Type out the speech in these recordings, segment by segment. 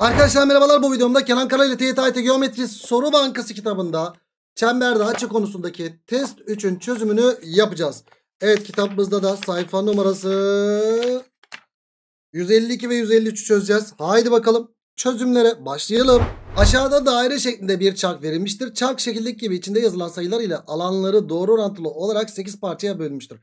Arkadaşlar merhabalar bu videomda Kenan Kara ile TYT Geometri Soru Bankası kitabında çemberde açı konusundaki test 3'ün çözümünü yapacağız. Evet kitabımızda da sayfa numarası 152 ve 153 çözeceğiz. Haydi bakalım çözümlere başlayalım. Aşağıda daire şeklinde bir çark verilmiştir. Çark şekildeki gibi içinde yazılan sayılar ile alanları doğru orantılı olarak 8 parçaya bölmüştür.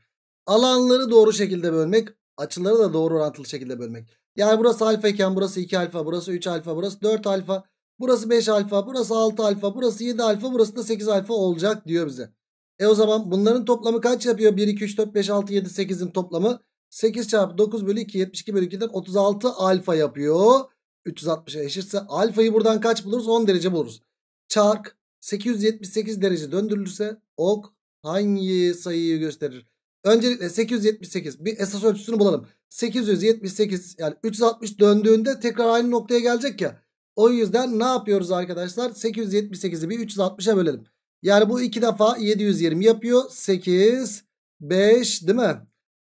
Alanları doğru şekilde bölmek, açıları da doğru orantılı şekilde bölmek. Yani burası alfa iken burası 2 alfa, burası 3 alfa, burası 4 alfa, burası 5 alfa, burası 6 alfa, burası 7 alfa, burası da 8 alfa olacak diyor bize. E o zaman bunların toplamı kaç yapıyor? 1, 2, 3, 4, 5, 6, 7, 8'in toplamı 8 çarpı 9 bölü 2, 72 bölü 2'den 36 alfa yapıyor. 360'a eşitse alfayı buradan kaç buluruz? 10 derece buluruz. Çark 878 derece döndürülürse ok hangi sayıyı gösterir? Öncelikle 878 bir esas ölçüsünü bulalım. 878 yani 360 döndüğünde tekrar aynı noktaya gelecek ya. O yüzden ne yapıyoruz arkadaşlar? 878'i bir 360'a bölelim. Yani bu iki defa 720 yapıyor. 8, 5 değil mi?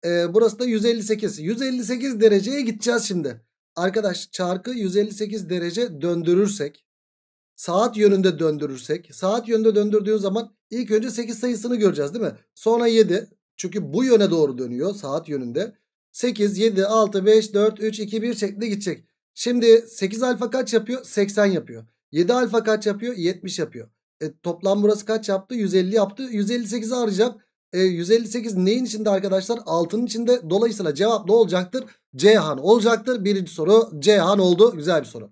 Ee, burası da 158. 158 dereceye gideceğiz şimdi. Arkadaş çarkı 158 derece döndürürsek. Saat yönünde döndürürsek. Saat yönünde döndürdüğün zaman ilk önce 8 sayısını göreceğiz değil mi? Sonra 7. Çünkü bu yöne doğru dönüyor saat yönünde. 8, 7, 6, 5, 4, 3, 2, 1 şeklinde gidecek. Şimdi 8 alfa kaç yapıyor? 80 yapıyor. 7 alfa kaç yapıyor? 70 yapıyor. E, toplam burası kaç yaptı? 150 yaptı. 158'i arayacağım. E, 158 neyin içinde arkadaşlar? Altının içinde. Dolayısıyla cevap ne olacaktır? Cihan olacaktır. Birinci soru Cihan oldu. Güzel bir soru.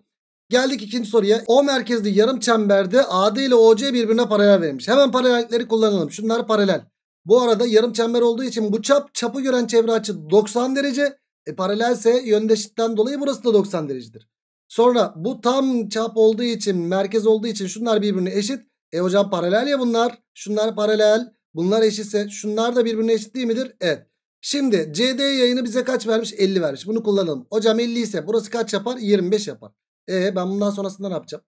Geldik ikinci soruya. O merkezli yarım çemberde AD ile OC birbirine paralel verilmiş. Hemen paralellikleri kullanalım. Şunlar paralel. Bu arada yarım çember olduğu için bu çap çapı gören çevre açı 90 derece. E paralelse yöndeşitten dolayı burası da 90 derecedir. Sonra bu tam çap olduğu için merkez olduğu için şunlar birbirine eşit. E hocam paralel ya bunlar. Şunlar paralel. Bunlar eşitse şunlar da birbirine eşit değil midir? Evet. Şimdi CD yayını bize kaç vermiş? 50 vermiş. Bunu kullanalım. Hocam 50 ise burası kaç yapar? 25 yapar. E ben bundan sonrasında ne yapacağım?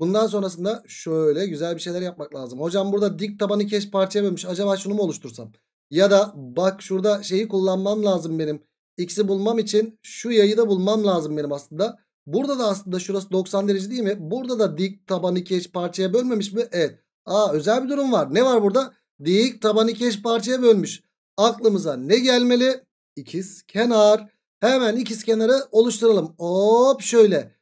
Bundan sonrasında şöyle güzel bir şeyler yapmak lazım. Hocam burada dik tabanı keş parçaya bölmüş. Acaba şunu mu oluştursam? Ya da bak şurada şeyi kullanmam lazım benim. X'i bulmam için şu yayı da bulmam lazım benim aslında. Burada da aslında şurası 90 derece değil mi? Burada da dik tabanı keş parçaya bölmemiş mi? Evet. Aa özel bir durum var. Ne var burada? Dik tabanı keş parçaya bölmüş. Aklımıza ne gelmeli? İkiz kenar. Hemen ikiz kenarı oluşturalım. Hop şöyle.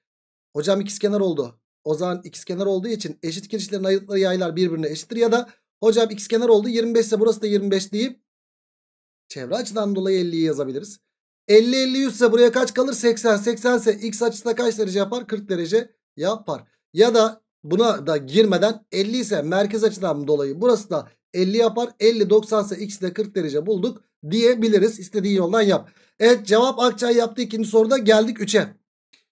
Hocam ikiz kenar oldu. O zaman x kenar olduğu için eşit girişlerin ayırdıkları yaylar birbirine eşittir. Ya da hocam x kenar oldu 25 ise burası da 25 deyip çevre açıdan dolayı 50'yi yazabiliriz. 50 50 100 ise buraya kaç kalır? 80 80 ise x açısı da kaç derece yapar? 40 derece yapar. Ya da buna da girmeden 50 ise merkez açıdan dolayı burası da 50 yapar. 50 90 ise x de 40 derece bulduk diyebiliriz. İstediğin yoldan yap. Evet cevap Akçay yaptı ikinci soruda geldik 3'e.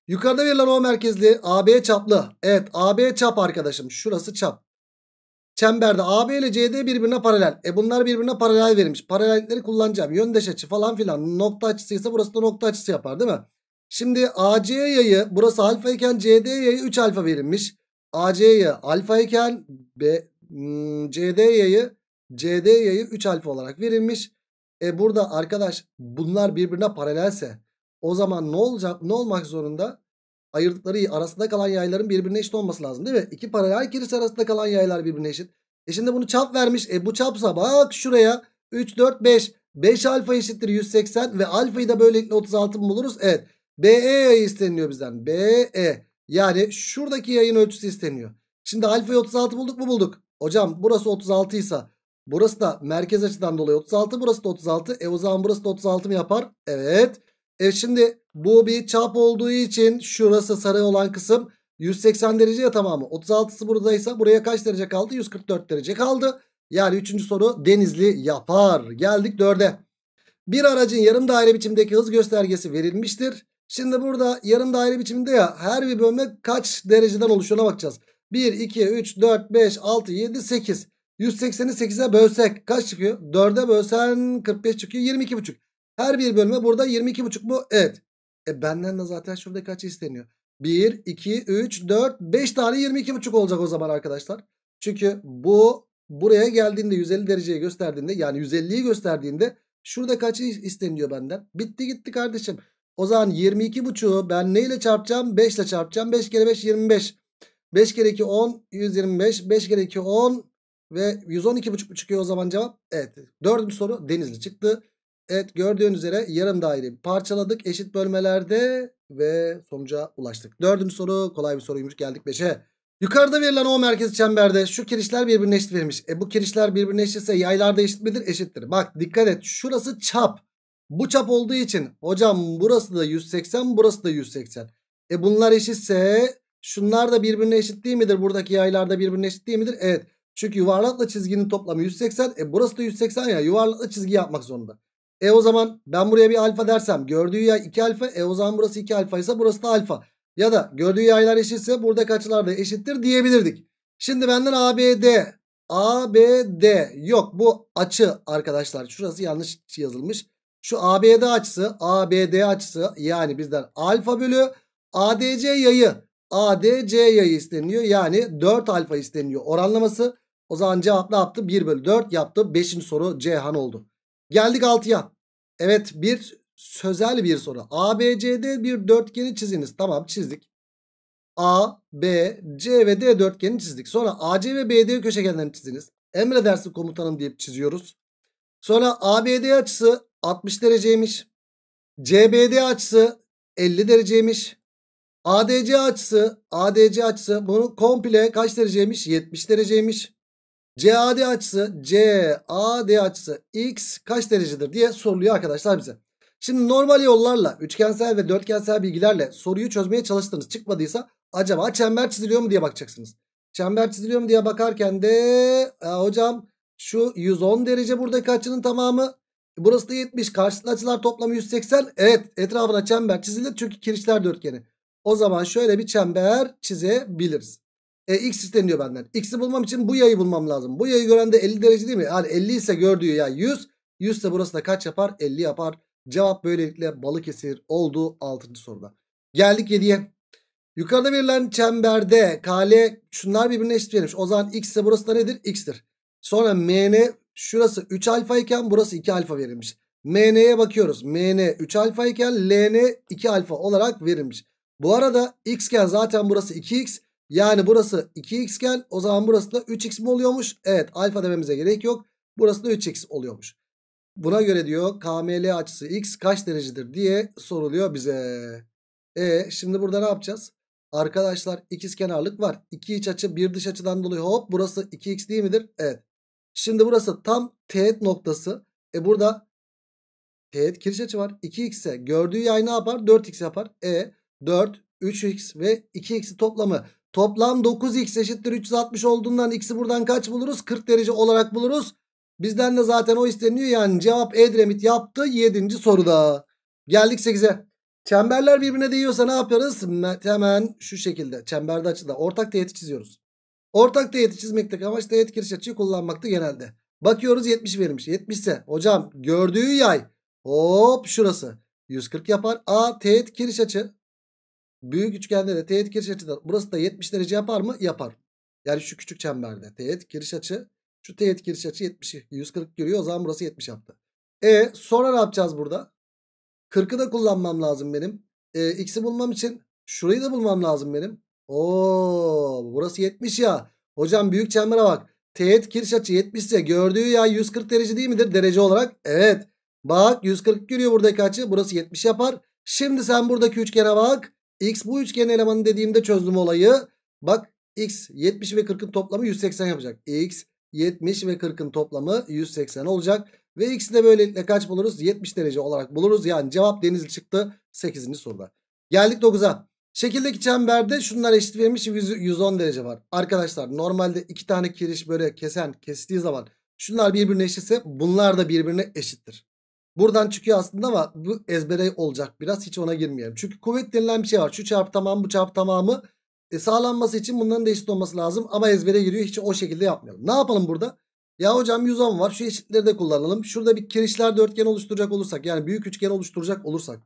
Yukarıda verilen O merkezli AB çaplı. Evet AB çap arkadaşım. Şurası çap. Çemberde AB ile CD birbirine paralel. E bunlar birbirine paralel verilmiş. Paralellikleri kullanacağım. Yöndeş açı falan filan. Nokta açısıysa burası da nokta açısı yapar değil mi? Şimdi AC yayı burası alfa iken CD yayı 3 alfa verilmiş. AC yayı alfa iken B, hmm, CD yayı CD yayı 3 alfa olarak verilmiş. E burada arkadaş bunlar birbirine paralelse o zaman ne olacak? Ne olmak zorunda? Ayırdıkları arasında kalan yayların birbirine eşit olması lazım değil mi? İki paralel kirişi arasında kalan yaylar birbirine eşit. E şimdi bunu çap vermiş. E bu çapsa bak şuraya 3, 4, 5. 5 alfa eşittir 180 ve alfayı da böylelikle 36 mı buluruz? Evet. BE yayı isteniyor bizden. BE. Yani şuradaki yayın ölçüsü isteniyor. Şimdi alfayı 36 bulduk mu bulduk. Hocam burası 36 ise burası da merkez açıdan dolayı 36 burası da 36. E o zaman burası da 36 mı yapar? Evet. E şimdi bu bir çap olduğu için şurası sarı olan kısım 180 derece ya tamamı. 36'sı buradaysa buraya kaç derece kaldı? 144 derece kaldı. Yani 3. soru denizli yapar. Geldik 4'e. Bir aracın yarım daire biçimdeki hız göstergesi verilmiştir. Şimdi burada yarım daire biçiminde ya her bir bölme kaç dereceden oluşuyor bakacağız. 1, 2, 3, 4, 5, 6, 7, 8. 180'i 8'e bölsek kaç çıkıyor? 4'e bölsen 45 çıkıyor. 22,5. Her bir bölme burada buçuk mu? Evet. E benden de zaten şurada kaç isteniyor. 1, 2, 3, 4, 5 tane buçuk olacak o zaman arkadaşlar. Çünkü bu buraya geldiğinde 150 dereceyi gösterdiğinde yani 150'yi gösterdiğinde şurada kaç isteniyor benden? Bitti gitti kardeşim. O zaman 22,5'u ben neyle çarpacağım? 5 ile çarpacağım. 5 kere 5 25. 5 kere 2 10 125. 5 kere 2 10 ve buçuk çıkıyor o zaman cevap. Evet. Dördüncü soru Denizli çıktı. Evet gördüğünüz üzere yarım daireyi parçaladık eşit bölmelerde ve sonuca ulaştık. Dördüncü soru kolay bir soruymuş geldik 5'e. Yukarıda verilen o merkez çemberde şu kirişler birbirine eşit verilmiş. E bu kirişler birbirine eşitse yaylar da eşit midir? Eşittir. Bak dikkat et şurası çap. Bu çap olduğu için hocam burası da 180 burası da 180. E bunlar eşitse şunlar da birbirine eşit değil midir? Buradaki yaylar da birbirine eşit değil midir? Evet. Çünkü yuvarlakla çizginin toplamı 180. E burası da 180 ya yuvarlakla çizgi yapmak zorunda. E o zaman ben buraya bir alfa dersem gördüğü yay 2 alfa. E o zaman burası 2 alfaysa burası da alfa. Ya da gördüğü yaylar eşitse buradaki açılar da eşittir diyebilirdik. Şimdi benden ABD. ABD yok bu açı arkadaşlar. Şurası yanlış yazılmış. Şu ABD açısı ABD açısı yani bizden alfa bölü ADC yayı. ADC yayı isteniyor Yani 4 alfa isteniyor. oranlaması. O zaman cevap ne yaptı? 1 bölü 4 yaptı. 5. soru Cihan oldu. Geldik 6'ya. Evet bir sözel bir soru. ABCD bir dörtgeni çiziniz. Tamam çizdik. A, B, C ve D dörtgeni çizdik. Sonra AC ve BD köşegenlerini çiziniz. Emredersin komutanım deyip çiziyoruz. Sonra ABD açısı 60 dereceymiş. CBD açısı 50 dereceymiş. ADC açısı, ADC açısı bunu komple kaç dereceymiş? 70 dereceymiş. CAD açısı CAD açısı X kaç derecedir diye soruluyor arkadaşlar bize. Şimdi normal yollarla üçgensel ve dörtgensel bilgilerle soruyu çözmeye çalıştınız. Çıkmadıysa acaba çember çiziliyor mu diye bakacaksınız. Çember çiziliyor mu diye bakarken de e, hocam şu 110 derece buradaki açının tamamı. Burası da 70. Karşılıklı açılar toplamı 180. Evet etrafına çember çizildi çünkü kirişler dörtgeni. O zaman şöyle bir çember çizebiliriz. E, x isteniyor benden. X'i bulmam için bu yayı bulmam lazım. Bu yayı gören de 50 derece değil mi? Yani 50 ise gördüğü ya 100. 100 ise burası da kaç yapar? 50 yapar. Cevap böylelikle Balıkesir oldu 6. soruda. Geldik 7'ye. Yukarıda verilen çemberde kale şunlar birbirine eşit verilmiş. O zaman x ise burası da nedir? x'tir. Sonra mn şurası 3 alfa iken burası 2 alfa verilmiş. mn'ye bakıyoruz. mn 3 alfa iken ln 2 alfa olarak verilmiş. Bu arada x'ken zaten burası 2x. Yani burası 2x gel. O zaman burası da 3x mi oluyormuş? Evet alfa dememize gerek yok. Burası da 3x oluyormuş. Buna göre diyor KML açısı x kaç derecedir diye soruluyor bize. E şimdi burada ne yapacağız? Arkadaşlar ikiz kenarlık var. İki iç açı bir dış açıdan dolayı hop burası 2x değil midir? Evet. Şimdi burası tam teğet noktası. E burada teğet kiriş açı var. 2x'e gördüğü yay ne yapar? 4x yapar. E 4, 3x ve 2x'i toplamı Toplam 9x eşittir 360 olduğundan x'i buradan kaç buluruz? 40 derece olarak buluruz. Bizden de zaten o isteniyor yani cevap Edremit yaptı 7. soruda. Geldik 8'e. Çemberler birbirine değiyorsa ne yaparız? Hemen şu şekilde çemberde açıda ortak teğeti çiziyoruz. Ortak teğeti çizmekteki amaç teğet giriş açıyı kullanmaktı genelde. Bakıyoruz 70 verilmiş. 70 ise hocam gördüğü yay hop şurası 140 yapar. A teğet giriş açı Büyük üçgende de teğet giriş açıdır. Burası da 70 derece yapar mı? Yapar. Yani şu küçük çemberde teğet giriş açı. Şu teğet giriş açı 70. 140 giriyor. O zaman burası 70 yaptı. E sonra ne yapacağız burada? 40'ı da kullanmam lazım benim. E, X'i bulmam için şurayı da bulmam lazım benim. Oo, burası 70 ya. Hocam büyük çembere bak. Teğet giriş açı 70 ise gördüğü yay 140 derece değil midir derece olarak? Evet. Bak 140 giriyor buradaki açı. Burası 70 yapar. Şimdi sen buradaki üçgene bak. X bu üçgen elemanı dediğimde çözdüm olayı. Bak X 70 ve 40'ın toplamı 180 yapacak. X 70 ve 40'ın toplamı 180 olacak. Ve X'i de böylelikle kaç buluruz? 70 derece olarak buluruz. Yani cevap denizli çıktı 8. soruda. Geldik 9'a. Şekildeki çemberde şunlar eşit verilmiş 110 derece var. Arkadaşlar normalde iki tane kiriş böyle kesen kestiği zaman şunlar birbirine eşitse bunlar da birbirine eşittir. Buradan çıkıyor aslında ama bu ezbere olacak biraz. Hiç ona girmeyelim. Çünkü kuvvet denilen bir şey var. Şu çarp tamam bu çarp tamamı e, sağlanması için bunların da eşit olması lazım. Ama ezbere giriyor. Hiç o şekilde yapmayalım. Ne yapalım burada? Ya hocam 100 var. Şu eşitleri de kullanalım. Şurada bir kirişler dörtgen oluşturacak olursak. Yani büyük üçgen oluşturacak olursak.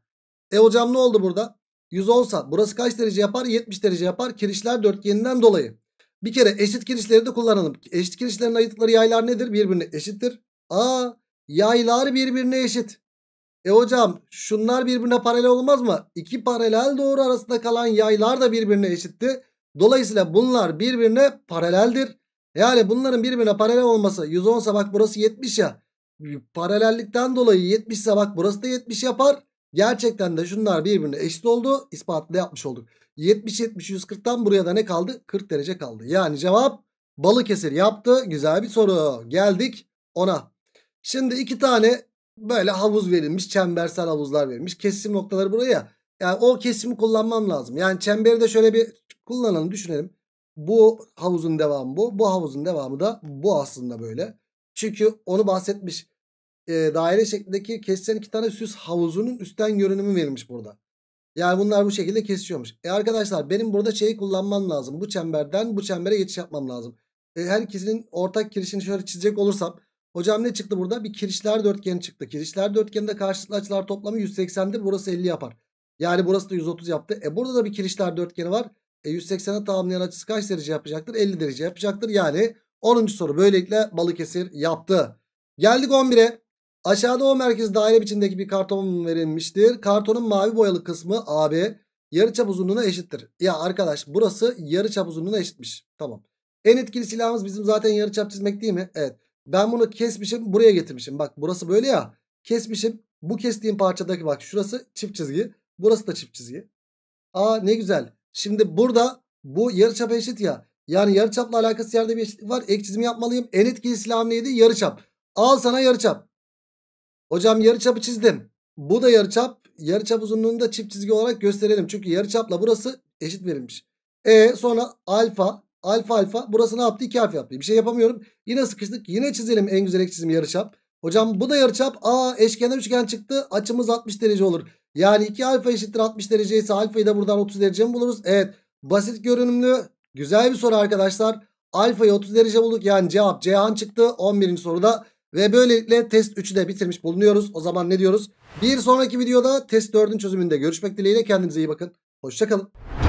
E hocam ne oldu burada? 110 sa burası kaç derece yapar? 70 derece yapar. Kirişler dörtgeninden dolayı. Bir kere eşit kirişleri de kullanalım. Eşit kirişlerin ayıtları yaylar nedir? Birbirine eşittir. Aa Yaylar birbirine eşit. E hocam şunlar birbirine paralel olmaz mı? İki paralel doğru arasında kalan yaylar da birbirine eşitti. Dolayısıyla bunlar birbirine paraleldir. Yani bunların birbirine paralel olması 110 sabak burası 70 ya. Paralellikten dolayı 70 sabak burası da 70 yapar. Gerçekten de şunlar birbirine eşit oldu. İspatlı yapmış olduk. 70-70-140'tan buraya da ne kaldı? 40 derece kaldı. Yani cevap Balıkesir yaptı. Güzel bir soru. Geldik ona. Şimdi iki tane böyle havuz verilmiş. Çembersel havuzlar verilmiş. Kesim noktaları buraya. Yani o kesimi kullanmam lazım. Yani çemberi de şöyle bir kullanalım düşünelim. Bu havuzun devamı bu. Bu havuzun devamı da bu aslında böyle. Çünkü onu bahsetmiş. E, daire şeklindeki kesilen iki tane süs havuzunun üstten görünümü verilmiş burada. Yani bunlar bu şekilde kesiyormuş. E arkadaşlar benim burada şeyi kullanmam lazım. Bu çemberden bu çembere geçiş yapmam lazım. E, her ikisinin ortak girişini şöyle çizecek olursam Hocam ne çıktı burada? Bir kirişler dörtgeni çıktı. Kirişler dörtgeninde karşılıklı açılar toplamı 180'dir. Burası 50 yapar. Yani burası da 130 yaptı. E burada da bir kirişler dörtgeni var. E 180'e tamamlayan açısı kaç derece yapacaktır? 50 derece yapacaktır. Yani 10. soru böylelikle Balıkesir yaptı. Geldik 11'e. Aşağıda o merkez daire biçimdeki bir karton verilmiştir. Kartonun mavi boyalı kısmı AB yarıçap uzunluğuna eşittir. Ya arkadaş burası yarıçap uzunluğuna eşitmiş. Tamam. En etkili silahımız bizim zaten yarıçap çizmek değil mi? Evet. Ben bunu kesmişim buraya getirmişim. Bak burası böyle ya. Kesmişim. Bu kestiğim parçadaki bak şurası çift çizgi. Burası da çift çizgi. Aa ne güzel. Şimdi burada bu yarı çap eşit ya. Yani yarıçapla alakası yerde bir eşitlik var. Ek çizimi yapmalıyım. En etkili silahım neydi? Yarıçap. Al sana yarıçap. Hocam yarıçapı çizdim. Bu da yarıçap. Yarıçap uzunluğunu da çift çizgi olarak gösterelim. Çünkü yarıçapla burası eşit verilmiş. E sonra alfa Alfa alfa. Burası ne yaptı? 2 alfa yaptı. Bir şey yapamıyorum. Yine sıkıştık. Yine çizelim en güzel ek çizimi yarıçap. Hocam bu da yarıçap. Aa eşkenar üçgen çıktı. Açımız 60 derece olur. Yani 2 alfa eşittir 60 derece ise alfayı da buradan 30 derece mi buluruz? Evet. Basit görünümlü. Güzel bir soru arkadaşlar. Alfayı 30 derece bulduk. Yani cevap Ceyhan çıktı 11. soruda. Ve böylelikle test 3'ü de bitirmiş bulunuyoruz. O zaman ne diyoruz? Bir sonraki videoda test 4'ün çözümünde görüşmek dileğiyle. Kendinize iyi bakın. Hoşçakalın.